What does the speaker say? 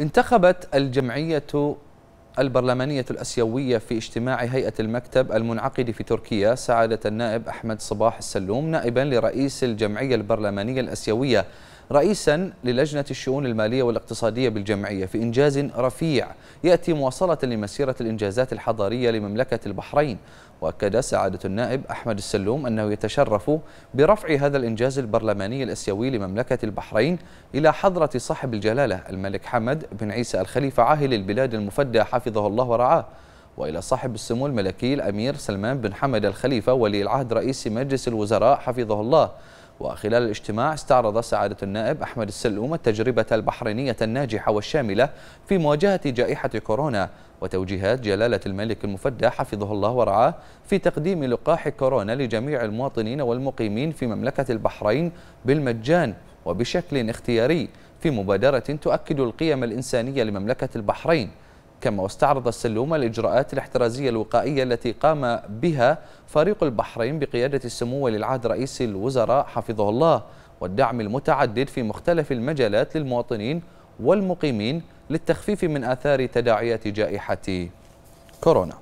انتخبت الجمعية البرلمانية الأسيوية في اجتماع هيئة المكتب المنعقد في تركيا سعادة النائب أحمد صباح السلوم نائبا لرئيس الجمعية البرلمانية الأسيوية رئيسا للجنة الشؤون المالية والاقتصادية بالجمعية في إنجاز رفيع يأتي مواصلة لمسيرة الإنجازات الحضارية لمملكة البحرين وأكد سعادة النائب أحمد السلوم أنه يتشرف برفع هذا الإنجاز البرلماني الأسيوي لمملكة البحرين إلى حضرة صاحب الجلالة الملك حمد بن عيسى الخليفة عاهل البلاد المفدى حفظه الله ورعاه وإلى صاحب السمو الملكي الأمير سلمان بن حمد الخليفة ولي العهد رئيس مجلس الوزراء حفظه الله وخلال الاجتماع استعرض سعادة النائب أحمد السلوم التجربة البحرينية الناجحة والشاملة في مواجهة جائحة كورونا وتوجيهات جلالة الملك المفدى حفظه الله ورعاه في تقديم لقاح كورونا لجميع المواطنين والمقيمين في مملكة البحرين بالمجان وبشكل اختياري في مبادرة تؤكد القيم الإنسانية لمملكة البحرين كما واستعرض السلوم الإجراءات الاحترازية الوقائية التي قام بها فريق البحرين بقيادة السمو ولي العهد رئيس الوزراء حفظه الله والدعم المتعدد في مختلف المجالات للمواطنين والمقيمين للتخفيف من آثار تداعيات جائحة كورونا